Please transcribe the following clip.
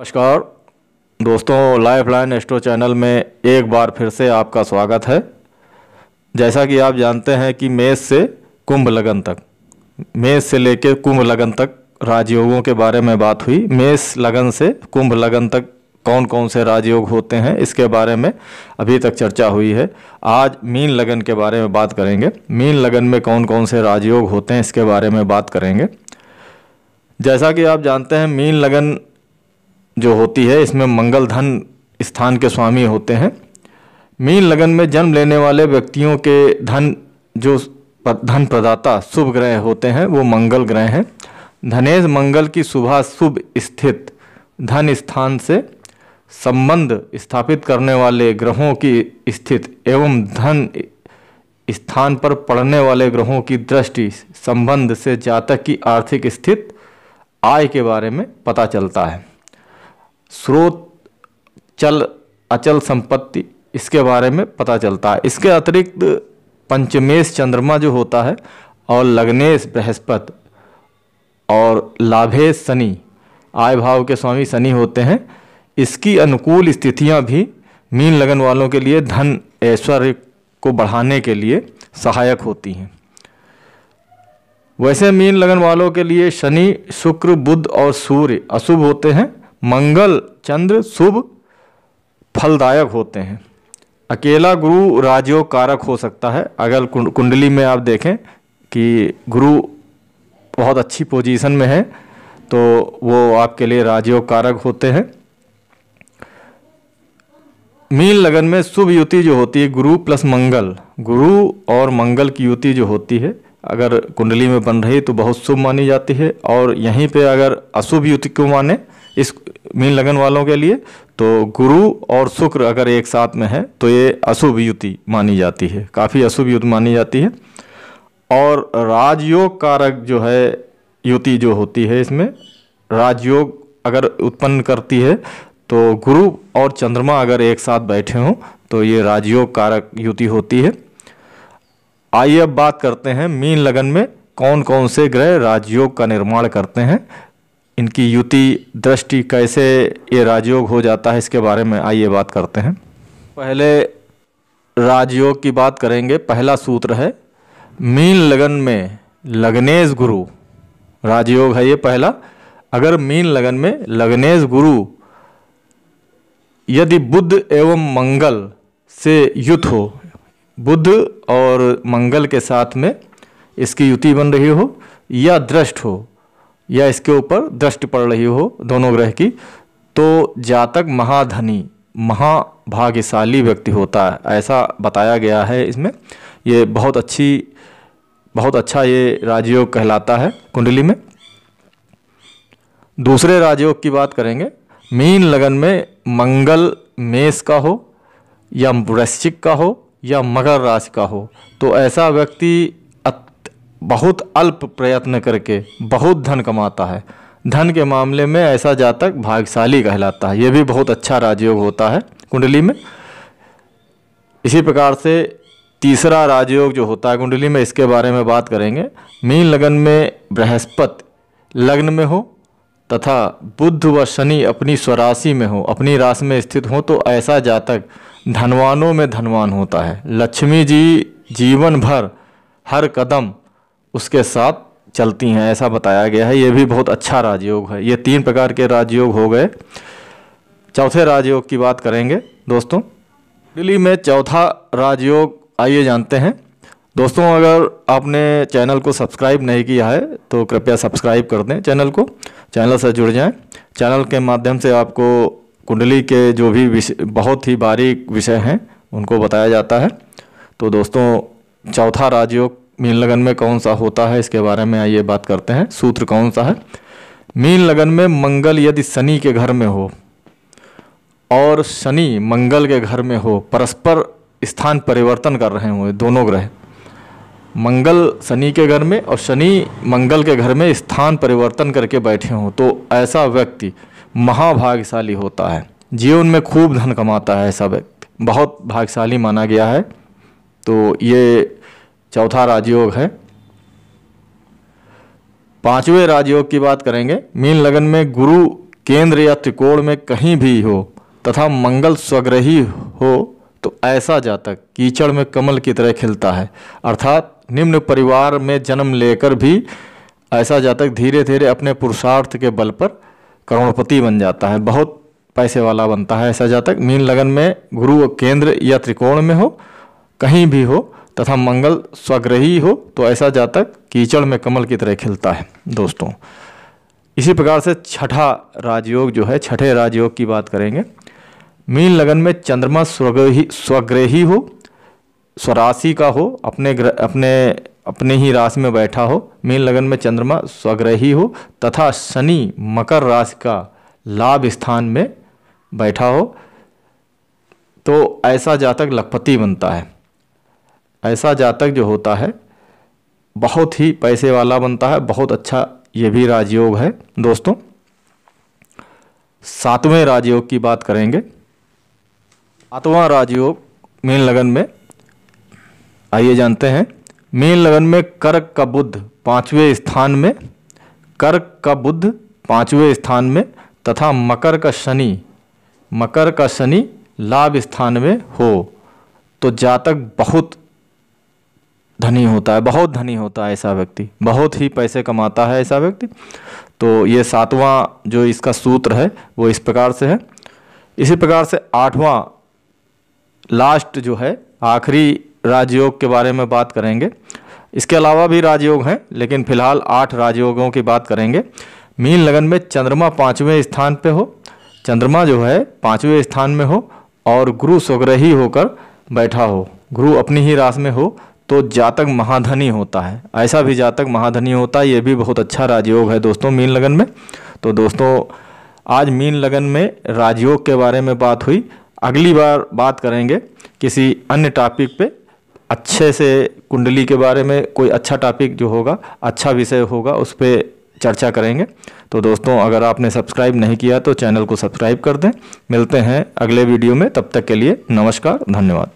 नमस्कार दोस्तों life line astro channel में एक बार फिर से आपका स्वागत है जैसा कि आप जानते हैं कि मेष से कुंभ लगन तक मेष से लेकर कुंभ लगन तक राजयोगों के बारे में बात हुई मेष लगन से कुंभ लगन तक कौन कौन से राजयोग होते हैं इसके बारे में अभी तक चर्चा हुई है आज मीन लगन के बारे में बात करेंगे मीन लगन में कौन कौन से राजयोग होते हैं इसके बारे में बात करेंगे जैसा कि आप जानते हैं मीन लगन जो होती है इसमें मंगल धन स्थान के स्वामी होते हैं मीन लगन में जन्म लेने वाले व्यक्तियों के धन जो धन प्रदाता शुभ ग्रह होते हैं वो मंगल ग्रह हैं धनेश मंगल की सुबह शुभ स्थित धन स्थान से संबंध स्थापित करने वाले ग्रहों की स्थित एवं धन स्थान पर पड़ने वाले ग्रहों की दृष्टि संबंध से जातक की आर्थिक स्थिति आय के बारे में पता चलता है स्रोत चल अचल संपत्ति इसके बारे में पता चलता है इसके अतिरिक्त पंचमेश चंद्रमा जो होता है और लग्नेश बृहस्पति और लाभेश शनि आय भाव के स्वामी शनि होते हैं इसकी अनुकूल स्थितियां भी मीन लगन वालों के लिए धन ऐश्वर्य को बढ़ाने के लिए सहायक होती हैं वैसे मीन लगन वालों के लिए शनि शुक्र बुध और सूर्य अशुभ होते हैं मंगल चंद्र शुभ फलदायक होते हैं अकेला गुरु राजयोग कारक हो सकता है अगर कुंडली में आप देखें कि गुरु बहुत अच्छी पोजीशन में है तो वो आपके लिए राजयोग कारक होते हैं मीन लगन में शुभ युति जो होती है गुरु प्लस मंगल गुरु और मंगल की युति जो होती है अगर कुंडली में बन रही तो बहुत शुभ मानी जाती है और यहीं पे अगर अशुभ युति को माने इस मीन लगन वालों के लिए तो गुरु और शुक्र अगर एक साथ में है तो ये अशुभ युति मानी जाती है काफ़ी अशुभ युति मानी जाती है और राजयोग कारक जो है युति जो होती है इसमें राजयोग अगर उत्पन्न करती है तो गुरु और चंद्रमा अगर एक साथ बैठे हों तो ये राजयोग कारक युति होती है आइए अब बात करते हैं मीन लगन में कौन कौन से ग्रह राजयोग का निर्माण करते हैं इनकी युति दृष्टि कैसे ये राजयोग हो जाता है इसके बारे में आइए बात करते हैं पहले राजयोग की बात करेंगे पहला सूत्र है मीन लगन में लग्नेश गुरु राजयोग है ये पहला अगर मीन लगन में लग्नेश गुरु यदि बुद्ध एवं मंगल से युत हो बुद्ध और मंगल के साथ में इसकी युति बन रही हो या दृष्ट हो या इसके ऊपर दृष्टि पड़ रही हो दोनों ग्रह की तो जातक महाधनी महाभाग्यशाली व्यक्ति होता है ऐसा बताया गया है इसमें ये बहुत अच्छी बहुत अच्छा ये राजयोग कहलाता है कुंडली में दूसरे राजयोग की बात करेंगे मीन लगन में मंगल मेष का हो या वृश्चिक का हो या मकर राशि का हो तो ऐसा व्यक्ति बहुत अल्प प्रयत्न करके बहुत धन कमाता है धन के मामले में ऐसा जातक भाग्यशाली कहलाता है यह भी बहुत अच्छा राजयोग होता है कुंडली में इसी प्रकार से तीसरा राजयोग जो होता है कुंडली में इसके बारे में बात करेंगे मीन लगन में बृहस्पति लग्न में हो तथा बुद्ध व शनि अपनी स्वराशि में हो अपनी राशि में स्थित हो तो ऐसा जातक धनवानों में धनवान होता है लक्ष्मी जी जीवन भर हर कदम उसके साथ चलती हैं ऐसा बताया गया है ये भी बहुत अच्छा राजयोग है ये तीन प्रकार के राजयोग हो गए चौथे राजयोग की बात करेंगे दोस्तों दिल्ली में चौथा राजयोग आइए जानते हैं दोस्तों अगर आपने चैनल को सब्सक्राइब नहीं किया है तो कृपया सब्सक्राइब कर दें चैनल को चैनल से जुड़ जाएं चैनल के माध्यम से आपको कुंडली के जो भी विषय बहुत ही बारीक विषय हैं उनको बताया जाता है तो दोस्तों चौथा राजयोग मीन लगन में कौन सा होता है इसके बारे में आइए बात करते हैं सूत्र कौन सा है मीन लगन में मंगल यदि शनि के घर में हो और शनि मंगल के घर में हो परस्पर स्थान परिवर्तन कर रहे हों दोनों ग्रह मंगल शनि के घर में और शनि मंगल के घर में स्थान परिवर्तन करके बैठे हों तो ऐसा व्यक्ति महाभाग्यशाली होता है जीवन में खूब धन कमाता है ऐसा व्यक्ति बहुत भाग्यशाली माना गया है तो ये चौथा राजयोग है पांचवें राजयोग की बात करेंगे मीन लगन में गुरु केंद्र या त्रिकोण में कहीं भी हो तथा मंगल स्वग्रही हो तो ऐसा जातक कीचड़ में कमल की तरह खिलता है अर्थात निम्न परिवार में जन्म लेकर भी ऐसा जातक धीरे धीरे अपने पुरुषार्थ के बल पर करोड़पति बन जाता है बहुत पैसे वाला बनता है ऐसा जातक मीन लगन में गुरु केंद्र या त्रिकोण में हो कहीं भी हो तथा मंगल स्वग्रही हो तो ऐसा जातक कीचड़ में कमल की तरह खिलता है दोस्तों इसी प्रकार से छठा राजयोग जो है छठे राजयोग की बात करेंगे मीन लगन में चंद्रमा स्वग्रही स्वग्रही हो स्वराशि का हो अपने ग्र, अपने अपने ही राशि में बैठा हो मीन लगन में चंद्रमा स्वग्रही हो तथा शनि मकर राशि का लाभ स्थान में बैठा हो तो ऐसा जातक लखपति बनता है ऐसा जातक जो होता है बहुत ही पैसे वाला बनता है बहुत अच्छा ये भी राजयोग है दोस्तों सातवें राजयोग की बात करेंगे सातवां राजयोग मीन लगन में आइए जानते हैं मीन लगन में कर्क का बुद्ध पांचवें स्थान में कर्क का बुद्ध पांचवें स्थान में तथा मकर का शनि मकर का शनि लाभ स्थान में हो तो जातक बहुत धनी होता है बहुत धनी होता है ऐसा व्यक्ति बहुत ही पैसे कमाता है ऐसा व्यक्ति तो ये सातवां जो इसका सूत्र है वो इस प्रकार से है इसी प्रकार से आठवां लास्ट जो है आखिरी राजयोग के बारे में बात करेंगे इसके अलावा भी राजयोग हैं लेकिन फिलहाल आठ राजयोगों की बात करेंगे मीन लगन में चंद्रमा पाँचवें स्थान पर हो चंद्रमा जो है पाँचवें स्थान में हो और गुरु स्वग्रही होकर बैठा हो गुरु अपनी ही रास में हो तो जातक महाधनी होता है ऐसा भी जातक महाधनी होता है ये भी बहुत अच्छा राजयोग है दोस्तों मीन लगन में तो दोस्तों आज मीन लगन में राजयोग के बारे में बात हुई अगली बार बात करेंगे किसी अन्य टॉपिक पे अच्छे से कुंडली के बारे में कोई अच्छा टॉपिक जो होगा अच्छा विषय होगा उस पर चर्चा करेंगे तो दोस्तों अगर आपने सब्सक्राइब नहीं किया तो चैनल को सब्सक्राइब कर दें मिलते हैं अगले वीडियो में तब तक के लिए नमस्कार धन्यवाद